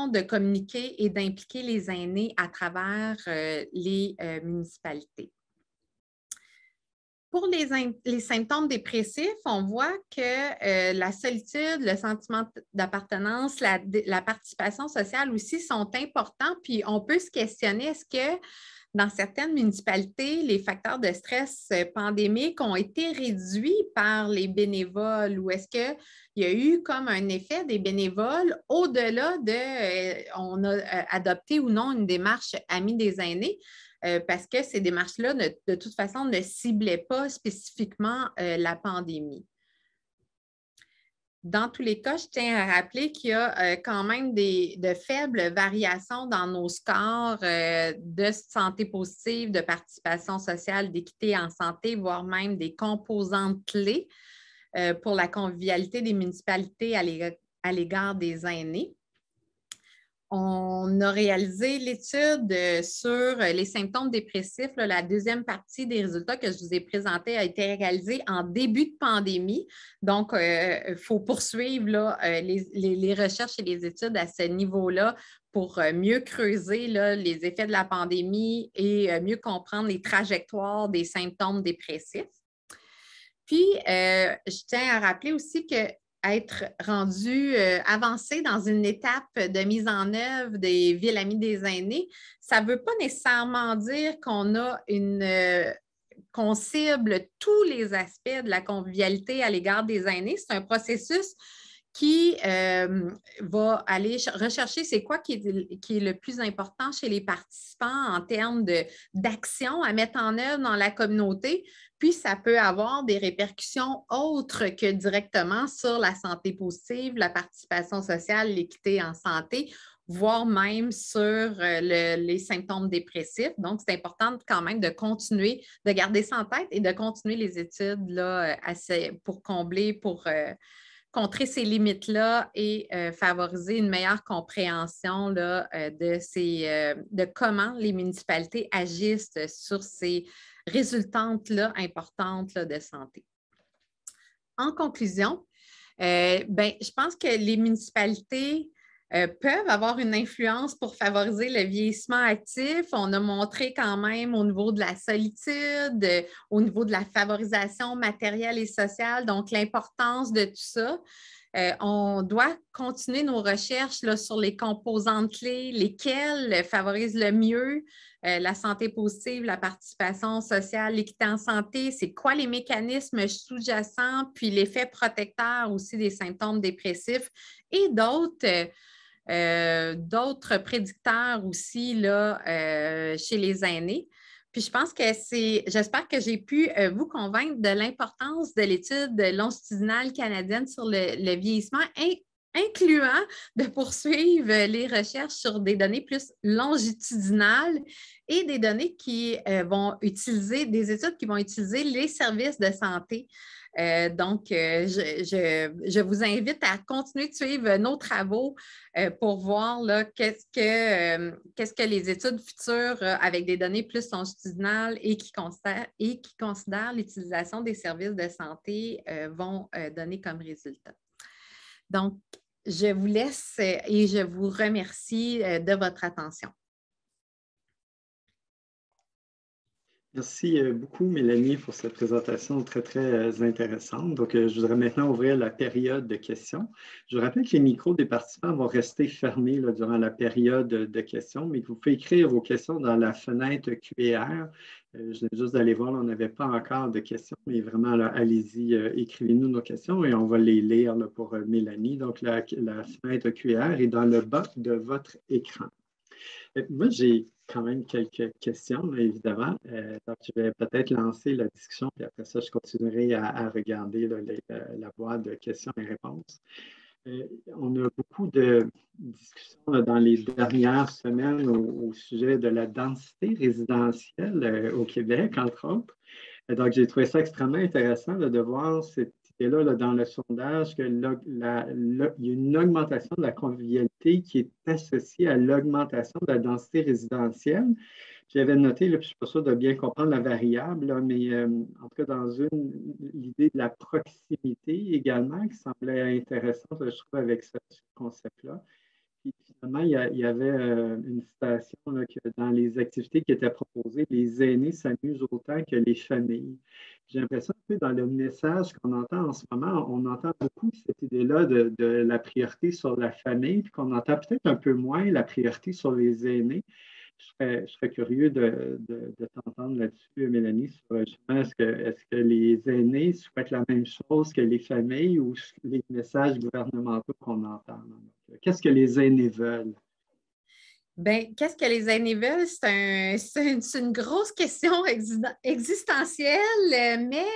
de communiquer et d'impliquer les aînés à travers les municipalités. Pour les, symptômes dépressifs, on voit que euh, la solitude, le sentiment d'appartenance, la, participation sociale aussi sont importants. Puis on peut se questionner, est-ce que dans certaines municipalités, les facteurs de stress euh, pandémique ont été réduits par les bénévoles ou est-ce qu'il y a eu comme un effet des bénévoles au-delà de euh, on a adopté ou non une démarche amie des aînés, euh, parce que ces démarches-là, de toute façon, ne ciblaient pas spécifiquement euh, la pandémie. Dans tous les cas, je tiens à rappeler qu'il y a euh, quand même de faibles variations dans nos scores de santé positive, de participation sociale, d'équité en santé, voire même des composantes clés pour la convivialité des municipalités à l'égard des aînés on a réalisé l'étude euh, sur euh, les symptômes dépressifs. La deuxième partie des résultats que je vous ai présentés a été réalisée en début de pandémie. Donc, il euh, faut poursuivre les, recherches et les études à ce niveau-là pour mieux creuser les effets de la pandémie et mieux comprendre les trajectoires des symptômes dépressifs. Puis, je tiens à rappeler aussi que être rendu euh, avancé dans une étape de mise en œuvre des villes amies des aînés, ça ne veut pas nécessairement dire qu'on a une euh, qu'on cible tous les aspects de la convivialité à l'égard des aînés. C'est un processus qui euh, va aller rechercher c'est quoi qui est, qui est, le plus important chez les participants en termes d'action à mettre en œuvre dans la communauté, puis ça peut avoir des répercussions autres que directement sur la santé positive, la participation sociale, l'équité en santé, voire même sur euh, les symptômes dépressifs. Donc, c'est important quand même de continuer, de garder ça en tête et de continuer les études là, euh, pour combler, pour euh, contrer ces limites-là et favoriser une meilleure compréhension de, ces, de comment les municipalités agissent sur ces résultante là, importante de santé. En conclusion, euh, ben, je pense que les municipalités euh, peuvent avoir une influence pour favoriser le vieillissement actif. On a montré quand même au niveau de la solitude, au niveau de la favorisation matérielle et sociale, donc l'importance de tout ça. Euh, on doit continuer nos recherches sur les composantes clés, lesquelles euh, favorisent le mieux euh, la santé positive, la participation sociale, l'équité en santé, c'est quoi les mécanismes sous-jacents, puis l'effet protecteur aussi des symptômes dépressifs et d'autres. prédicteurs aussi là, chez les aînés. Puis je pense que c'est, j'espère que j'ai pu euh, vous convaincre de l'importance de l'étude longitudinale canadienne sur le, vieillissement, incluant de poursuivre les recherches sur des données plus longitudinales et des données qui euh, vont utiliser, des études qui vont utiliser les services de santé euh, donc, euh, je, vous invite à continuer de suivre euh, nos travaux pour voir qu'est-ce que, qu'est-ce que les études futures avec des données plus longitudinales et qui et qui considèrent l'utilisation des services de santé vont donner comme résultat. Donc, je vous laisse et je vous remercie de votre attention. Merci euh, beaucoup, Mélanie, pour cette présentation très, très euh, intéressante. Donc, euh, je voudrais maintenant ouvrir la période de questions. Je rappelle que les micros des participants vont rester fermés durant la période de questions, mais que vous pouvez écrire vos questions dans la fenêtre QR. Je viens juste d'aller voir, on n'avait pas encore de questions, mais vraiment, allez-y, écrivez-nous nos questions et on va les lire pour Mélanie. Donc, la fenêtre QR est dans le bas de votre écran. Euh, moi, j'ai quand même quelques questions, évidemment. Euh, donc, je vais peut-être lancer la discussion, puis après ça, je continuerai à, regarder euh, la boîte de questions et réponses. on a beaucoup de discussions dans les dernières semaines au, sujet de la densité résidentielle au Québec, entre autres. Donc, j'ai trouvé ça extrêmement intéressant de voir cette et là, dans le sondage, que il y a une augmentation de la convivialité qui est associée à l'augmentation de la densité résidentielle. J'avais noté, je ne suis pas sûr de bien comprendre la variable, mais euh, en tout cas, dans une, l'idée de la proximité également, qui semblait intéressante, je trouve, avec ce, concept-là. Puis finalement, il y, avait euh, une citation que dans les activités qui étaient proposées, les aînés s'amusent autant que les familles. J'ai l'impression que dans le message qu'on entend en ce moment, on entend beaucoup cette idée-là de, la priorité sur la famille, puis qu'on entend peut-être un peu moins la priorité sur les aînés. Je serais, curieux de, t'entendre là-dessus, Mélanie, est-ce que, les aînés souhaitent la même chose que les familles ou les messages gouvernementaux qu'on entend? Qu'est-ce que les aînés veulent? Ben, qu'est-ce que les aînés veulent? C'est, une, grosse question existentielle, mais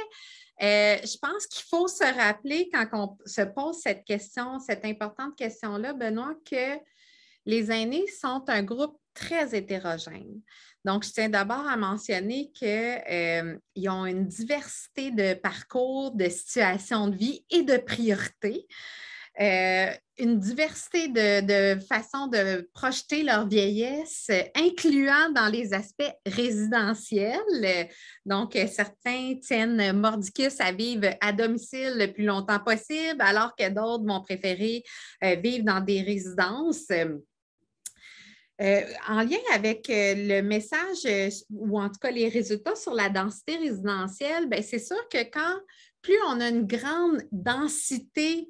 euh, je pense qu'il faut se rappeler quand on se pose cette question, cette importante question-là, Benoît, que les aînés sont un groupe très hétérogène. Donc, je tiens d'abord à mentionner qu'ils euh, ont une diversité de parcours, de situations de vie et de priorités. Euh, une diversité de, façons de projeter leur vieillesse, incluant dans les aspects résidentiels. Donc, certains tiennent mordicus à vivre à domicile le plus longtemps possible, alors que d'autres vont préférer euh, vivre dans des résidences. Euh, en lien avec le message ou en tout cas les résultats sur la densité résidentielle, ben, c'est sûr que quand plus on a une grande densité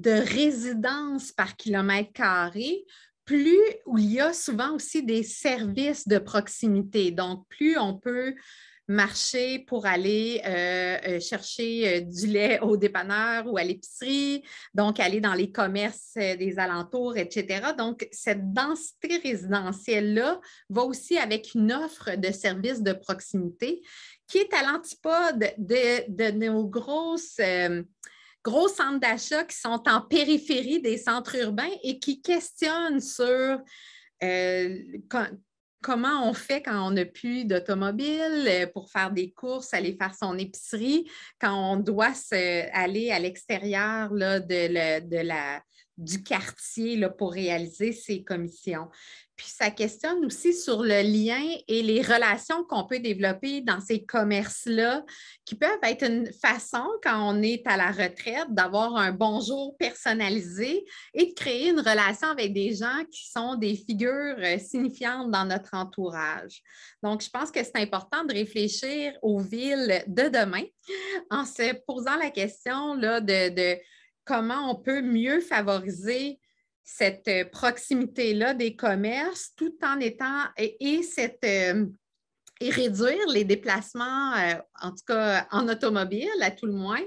de résidence par kilomètre carré, plus il y a souvent aussi des services de proximité. Donc, plus on peut marcher pour aller euh, euh, chercher euh, du lait au dépanneur ou à l'épicerie, donc aller dans les commerces des alentours, etc. Donc, cette densité résidentielle-là va aussi avec une offre de services de proximité qui est à l'antipode de, nos grosses gros centres d'achat qui sont en périphérie des centres urbains et qui questionnent sur euh, comment on fait quand on n'a plus d'automobile euh, pour faire des courses, aller faire son épicerie, quand on doit aller à l'extérieur la, du quartier pour réaliser ses commissions. Puis ça questionne aussi sur le lien et les relations qu'on peut développer dans ces commerces-là, qui peuvent être une façon, quand on est à la retraite, d'avoir un bonjour personnalisé et de créer une relation avec des gens qui sont des figures euh, signifiantes dans notre entourage. Donc, je pense que c'est important de réfléchir aux villes de demain en se posant la question là, de comment on peut mieux favoriser cette euh, proximité-là des commerces tout en étant et, et euh, réduire les déplacements, euh, en tout cas en automobile à tout le moins,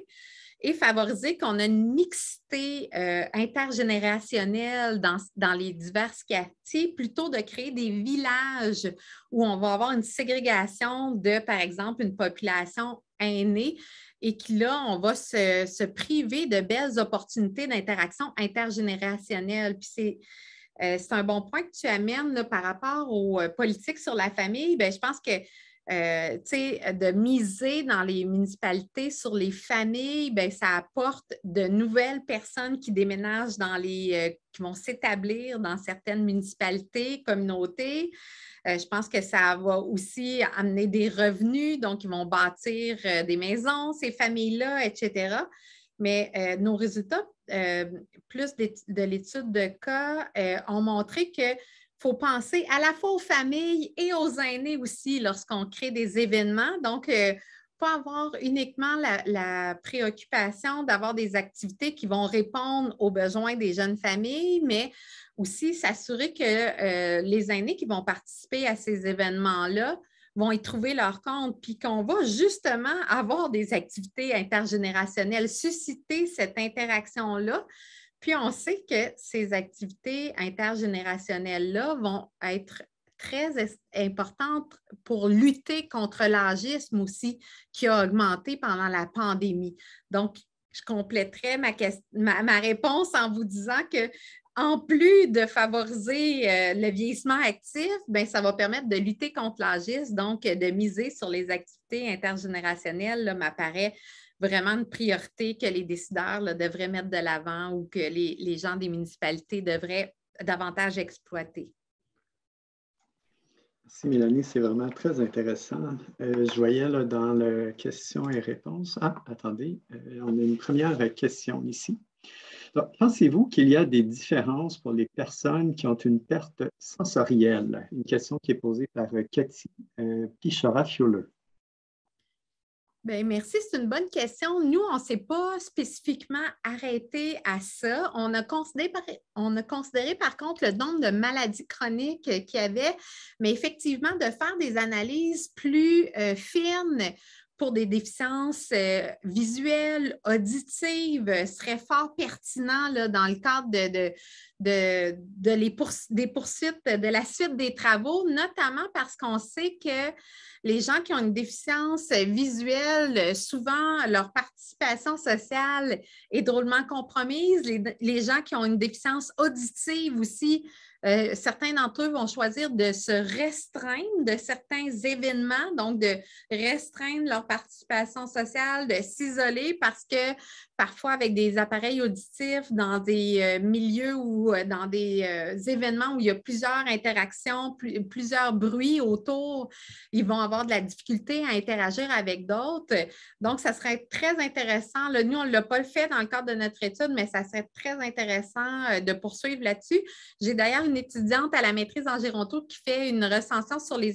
et favoriser qu'on a une mixité intergénérationnelle dans, dans, les divers quartiers, plutôt de créer des villages où on va avoir une ségrégation de, par exemple, une population aînée et que là, on va se, priver de belles opportunités d'interaction intergénérationnelle. Puis c'est. Euh, un bon point que tu amènes par rapport aux euh, politiques sur la famille. Ben, je pense que euh, de miser dans les municipalités sur les familles, ben, ça apporte de nouvelles personnes qui déménagent dans les, euh, qui vont s'établir dans certaines municipalités, communautés. Euh, je pense que ça va aussi amener des revenus, donc ils vont bâtir des maisons, ces familles-là, etc. Mais nos résultats, plus de l'étude de cas, ont montré que il faut penser à la fois aux familles et aux aînés aussi lorsqu'on crée des événements. Donc, euh, pas avoir uniquement la, préoccupation d'avoir des activités qui vont répondre aux besoins des jeunes familles, mais aussi s'assurer que euh, les aînés qui vont participer à ces événements-là vont y trouver leur compte, puis qu'on va justement avoir des activités intergénérationnelles, susciter cette interaction-là, puis on sait que ces activités intergénérationnelles-là vont être très importantes pour lutter contre l'âgisme aussi, qui a augmenté pendant la pandémie. Donc, je compléterai ma, réponse en vous disant que en plus de favoriser euh, le vieillissement actif, bien, ça va permettre de lutter contre l'agisme, donc de miser sur les activités intergénérationnelles, m'apparaît vraiment une priorité que les décideurs devraient mettre de l'avant ou que les, gens des municipalités devraient davantage exploiter. Merci Mélanie, c'est vraiment très intéressant. Euh, je voyais là, dans le questions et réponses. Ah, attendez, euh, on a une première question ici. Pensez-vous qu'il y a des différences pour les personnes qui ont une perte sensorielle? Une question qui est posée par Cathy pichara euh, pichora ben, merci, c'est une bonne question. Nous, on ne s'est pas spécifiquement arrêté à ça. On a, considéré par, contre le nombre de maladies chroniques qu'il y avait, mais effectivement, de faire des analyses plus euh, fines pour des déficiences euh, visuelles, auditives, euh, serait fort pertinent dans le cadre de, de, des poursuites, de la suite des travaux, notamment parce qu'on sait que les gens qui ont une déficience visuelle, euh, souvent leur participation sociale est drôlement compromise. les gens qui ont une déficience auditive aussi euh, certains d'entre eux vont choisir de se restreindre de certains événements, donc de restreindre leur participation sociale, de s'isoler parce que parfois avec des appareils auditifs dans des euh, milieux ou euh, dans des événements où il y a plusieurs interactions, plusieurs bruits autour, ils vont avoir de la difficulté à interagir avec d'autres. Donc, ça serait très intéressant. nous, on ne l'a pas fait dans le cadre de notre étude, mais ça serait très intéressant de poursuivre là-dessus. J'ai d'ailleurs une étudiante à la maîtrise en gérontologie qui fait une recension sur les,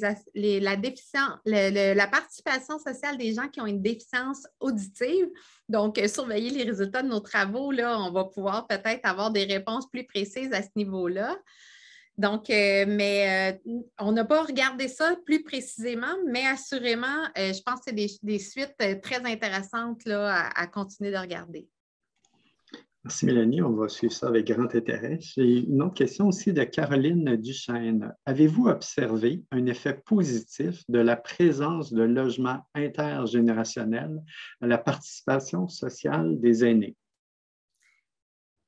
la, participation sociale des gens qui ont une déficience auditive. Donc, euh, surveiller les résultats de nos travaux, là, on va pouvoir peut-être avoir des réponses plus précises à ce niveau-là. Donc, euh, mais euh, on n'a pas regardé ça plus précisément, mais assurément, je pense que c'est des, suites très intéressantes là, à continuer de regarder. Merci Mélanie, on va suivre ça avec grand intérêt. J'ai une autre question aussi de Caroline Duchesne. Avez-vous observé un effet positif de la présence de logements intergénérationnels à la participation sociale des aînés?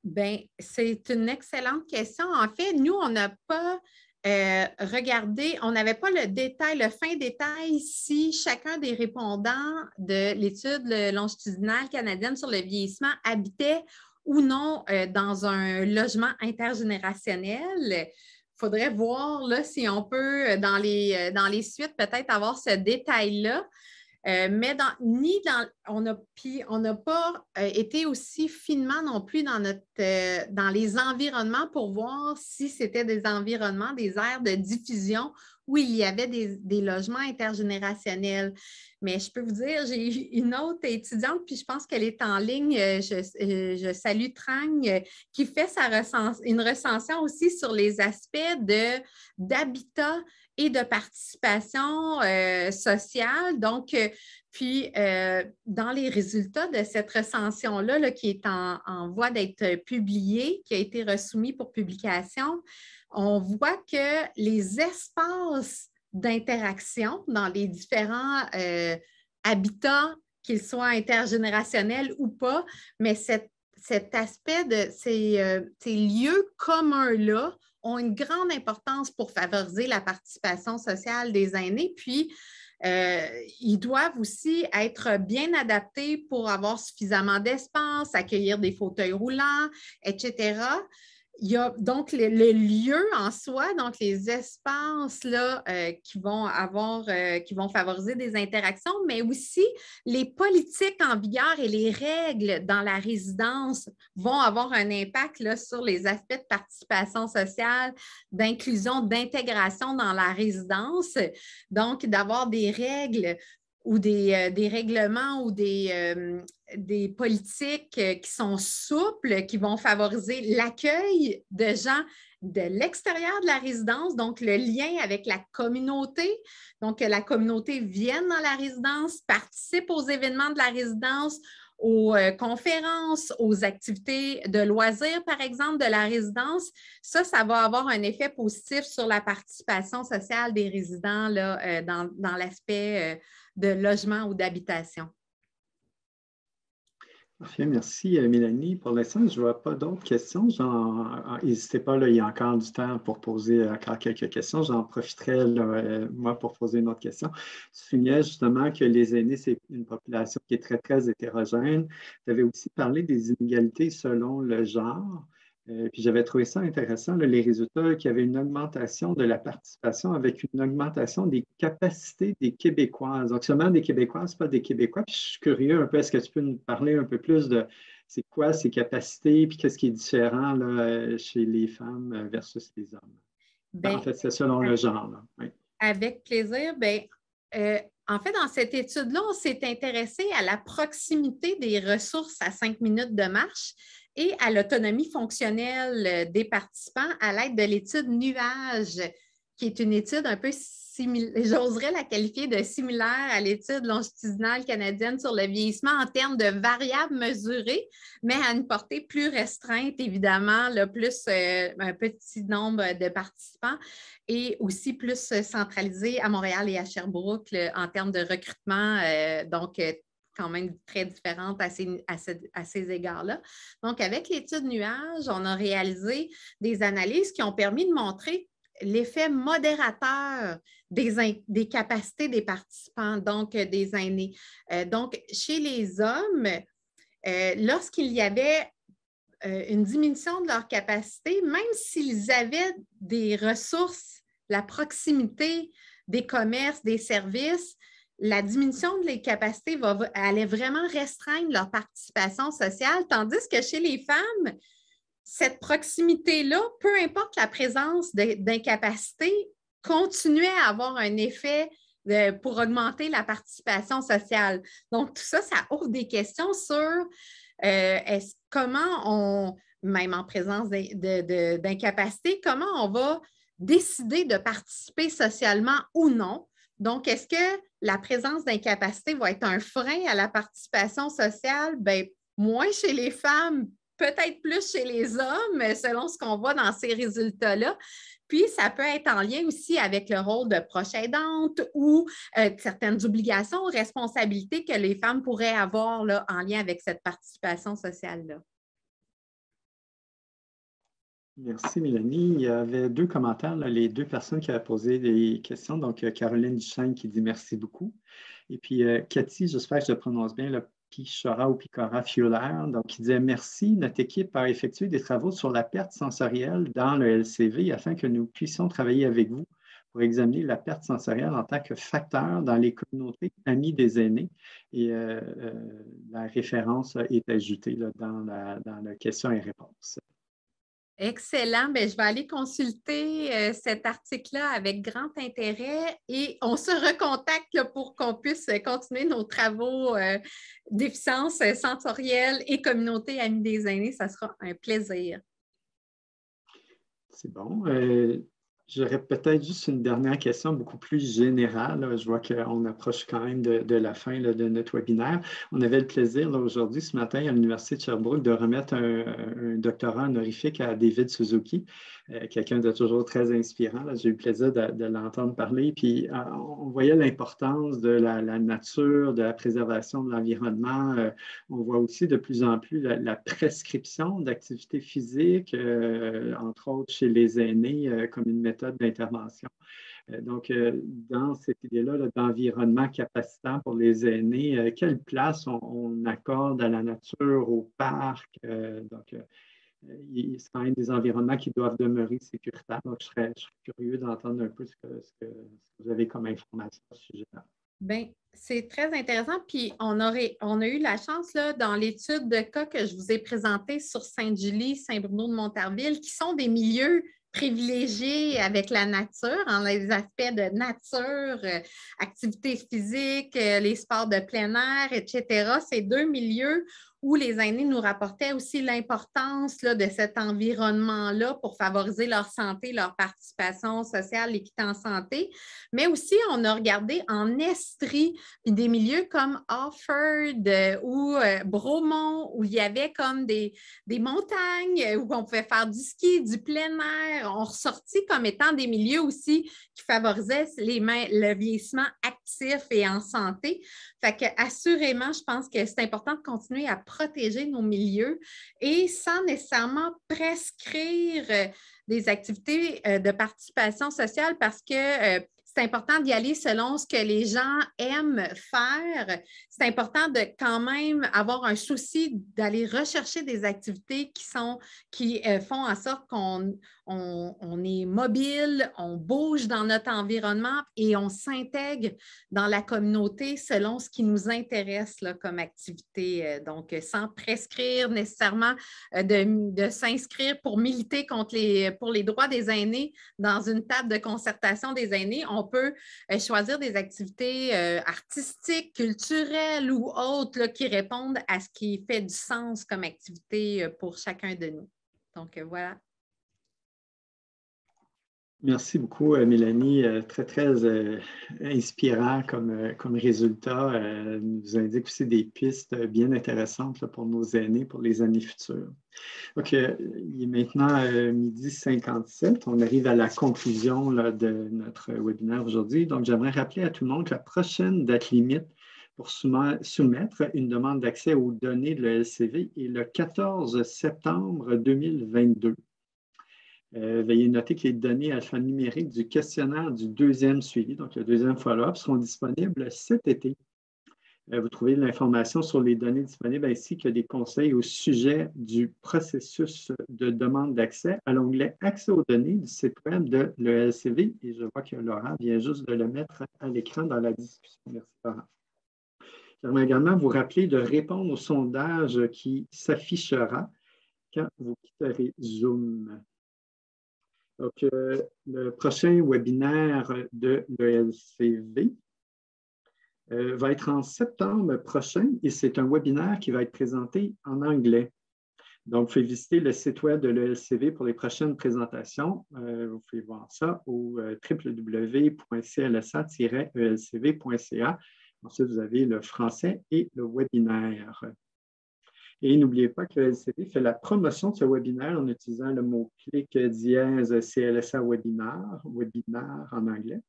Bien, c'est une excellente question. En fait, nous, on n'a pas euh, regardé, on n'avait pas le détail, le fin détail si chacun des répondants de l'étude longitudinale canadienne sur le vieillissement habitait ou non euh, dans un logement intergénérationnel. Il faudrait voir si on peut, euh, dans les, euh, dans les suites, peut-être avoir ce détail-là. mais dans, ni dans, on a, on n'a pas été aussi finement non plus dans, notre, dans les environnements pour voir si c'était des environnements, des aires de diffusion oui, il y avait des, logements intergénérationnels, mais je peux vous dire, j'ai une autre étudiante, puis je pense qu'elle est en ligne, euh, euh, je, salue Trang, euh, qui fait sa une recension aussi sur les aspects d'habitat et de participation sociale. Donc, puis, dans les résultats de cette recension-là, qui est en, voie d'être publiée, qui a été resoumise pour publication, on voit que les espaces d'interaction dans les différents euh, habitats, qu'ils soient intergénérationnels ou pas, mais cet, aspect de euh, ces, lieux communs-là ont une grande importance pour favoriser la participation sociale des aînés. Puis, euh, ils doivent aussi être bien adaptés pour avoir suffisamment d'espace, accueillir des fauteuils roulants, etc il y a donc le lieu en soi, donc les espaces là, euh, qui vont avoir, euh, qui vont favoriser des interactions, mais aussi les politiques en vigueur et les règles dans la résidence vont avoir un impact sur les aspects de participation sociale, d'inclusion, d'intégration dans la résidence. Donc, d'avoir des règles ou euh, des, règlements ou des, euh, des politiques euh, qui sont souples, qui vont favoriser l'accueil de gens de l'extérieur de la résidence, donc le lien avec la communauté, donc que la communauté vienne dans la résidence, participe aux événements de la résidence, aux conférences, aux activités de loisirs, par exemple, de la résidence, ça, ça va avoir un effet positif sur la participation sociale des résidents là, dans, l'aspect de logement ou d'habitation. merci euh, Mélanie. Pour l'instant, je ne vois pas d'autres questions. Ah, ah, n'hésitez pas, il y a encore du temps pour poser encore quelques questions. J'en profiterai, euh, moi, pour poser une autre question. Tu soulignais justement que les aînés, c'est une population qui est très, très hétérogène. Tu avais aussi parlé des inégalités selon le genre. Euh, puis j'avais trouvé ça intéressant, les résultats, qu'il y avait une augmentation de la participation avec une augmentation des capacités des Québécoises. Donc seulement des Québécoises, pas des Québécois. Puis je suis curieux un peu, est-ce que tu peux nous parler un peu plus de c'est quoi ces capacités, puis qu'est-ce qui est différent chez les femmes versus les hommes? Ben, ben, en fait, c'est selon le genre. Avec plaisir. Ben, euh, en fait, dans cette étude-là, on s'est intéressé à la proximité des ressources à cinq minutes de marche et à l'autonomie fonctionnelle euh, des participants à l'aide de l'étude Nuage, qui est une étude un peu similaire, j'oserais la qualifier de similaire à l'étude longitudinale canadienne sur le vieillissement en termes de variables mesurées, mais à une portée plus restreinte, évidemment, le plus euh, un petit nombre de participants et aussi plus centralisée à Montréal et à Sherbrooke en termes de recrutement, euh, donc quand même très différentes à ces, égards-là. Donc, avec l'étude nuage, on a réalisé des analyses qui ont permis de montrer l'effet modérateur des, capacités des participants, donc euh, des aînés. Euh, donc, chez les hommes, euh, lorsqu'il y avait une diminution de leur capacité, même s'ils avaient des ressources, la proximité des commerces, des services, la diminution les capacités va, aller vraiment restreindre leur participation sociale, tandis que chez les femmes, cette proximité-là, peu importe la présence d'incapacité, continuait à avoir un effet pour augmenter la participation sociale. Donc, tout ça, ça ouvre des questions sur euh, comment on, même en présence d'incapacité, comment on va décider de participer socialement ou non. Donc, est-ce que la présence d'incapacité va être un frein à la participation sociale, ben, moins chez les femmes, peut-être plus chez les hommes, euh, selon ce qu'on voit dans ces résultats-là. Puis, ça peut être en lien aussi avec le rôle de proche aidante ou euh, certaines obligations ou responsabilités que les femmes pourraient avoir en lien avec cette participation sociale-là. Merci, Mélanie. Il y avait deux commentaires, les deux personnes qui avaient posé des questions. Donc, euh, Caroline Duchesne qui dit merci beaucoup. Et puis, euh, Cathy, j'espère que je prononce bien le Pichora ou Picora Fuller, donc qui disait merci. Notre équipe a effectué des travaux sur la perte sensorielle dans le LCV afin que nous puissions travailler avec vous pour examiner la perte sensorielle en tant que facteur dans les communautés amies des aînés. Et euh, la référence est ajoutée dans la question et réponse. Excellent. Ben, je vais aller consulter euh, cet article-là avec grand intérêt et on se recontacte pour qu'on puisse continuer nos travaux euh, d'efficience sensorielle et communauté Amis des aînés. Ça sera un plaisir. C'est bon. Euh, J'aurais peut-être juste une dernière question beaucoup plus générale. Je vois qu'on approche quand même de, la fin de notre webinaire. On avait le plaisir aujourd'hui, ce matin, à l'Université de Sherbrooke, de remettre un doctorat honorifique à David Suzuki. Euh, quelqu'un de toujours très inspirant. J'ai eu le plaisir de, l'entendre parler. Puis euh, on voyait l'importance de la, nature, de la préservation de l'environnement. Euh, on voit aussi de plus en plus la, prescription d'activités physiques, entre autres chez les aînés, comme une méthode d'intervention. Donc, dans cette idée-là d'environnement capacitant pour les aînés, quelle place on, on, accorde à la nature, au parc? Donc, euh, c'est quand même des environnements qui doivent demeurer sécuritaires. je serais, curieux d'entendre un peu ce que, vous avez comme information à ce sujet-là. c'est très intéressant. Puis, on, aurait, on a eu la chance, là, dans l'étude de cas que je vous ai présentée sur saint julie saint Saint-Bruno-de-Montarville, qui sont des milieux privilégiés avec la nature, en les aspects de nature, euh, activités activité physique, euh, les sports de plein air, etc. Ces deux milieux où les aînés nous rapportaient aussi l'importance de cet environnement-là pour favoriser leur santé, leur participation sociale, l'équité en santé. Mais aussi, on a regardé en Estrie, des milieux comme Offord euh, ou euh, Bromont, où il y avait comme des, montagnes, euh, où on pouvait faire du ski, du plein air. On ressortit comme étant des milieux aussi qui favorisaient les le vieillissement actif et en santé. Fait que, assurément, je pense que c'est important de continuer à protéger nos milieux et sans nécessairement prescrire euh, des activités euh, de participation sociale parce que euh, c'est important d'y aller selon ce que les gens aiment faire. C'est important de quand même avoir un souci d'aller rechercher des activités qui sont qui font en sorte qu'on on, est mobile, on bouge dans notre environnement et on s'intègre dans la communauté selon ce qui nous intéresse comme activité. Euh, donc, euh, sans prescrire nécessairement euh, de, s'inscrire pour militer contre les, pour les droits des aînés dans une table de concertation des aînés, on peut choisir des activités artistiques, culturelles ou autres qui répondent à ce qui fait du sens comme activité pour chacun de nous. Donc, voilà. Merci beaucoup, euh, Mélanie. Euh, très, très euh, inspirant comme, comme résultat. nous indique aussi des pistes bien intéressantes pour nos aînés, pour les années futures. Ok, il est maintenant midi 57. On arrive à la conclusion de notre webinaire aujourd'hui. Donc, j'aimerais rappeler à tout le monde que la prochaine date limite pour soumettre une demande d'accès aux données de l'ELCV est le 14 septembre 2022. Euh, veuillez noter que les données alphanumériques du questionnaire du deuxième suivi, donc le deuxième follow-up, seront disponibles cet été. Euh, vous trouvez l'information sur les données disponibles ainsi que des conseils au sujet du processus de demande d'accès à l'onglet Accès aux données du site Web de l'ELCV. Et je vois que Laurent vient juste de le mettre à l'écran dans la discussion. Merci, Laurent. J'aimerais également vous rappeler de répondre au sondage qui s'affichera quand vous quitterez Zoom. Donc, euh, le prochain webinaire de l'ELCV euh, va être en septembre prochain et c'est un webinaire qui va être présenté en anglais. Donc, vous pouvez visiter le site web de l'ELCV pour les prochaines présentations. Euh, vous pouvez voir ça au www.clsa-elcv.ca. Ensuite, vous avez le français et le webinaire. Et n'oubliez pas que le fait la promotion de ce webinaire en utilisant le mot-clic dièse CLSA webinaire, webinaire en anglais.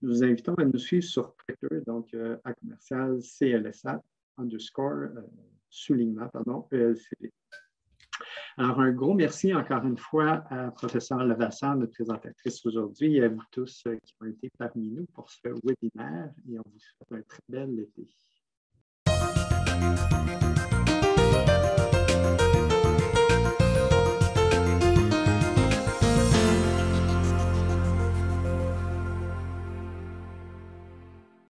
Nous vous invitons à nous suivre sur Twitter, donc euh, à commercial CLSA underscore euh, soulignement, pardon, ELCD. Alors, un gros merci encore une fois à professeur Levasseur, notre présentatrice aujourd'hui, et à vous tous euh, qui ont été parmi nous pour ce webinaire. Et on vous souhaite un très bel été.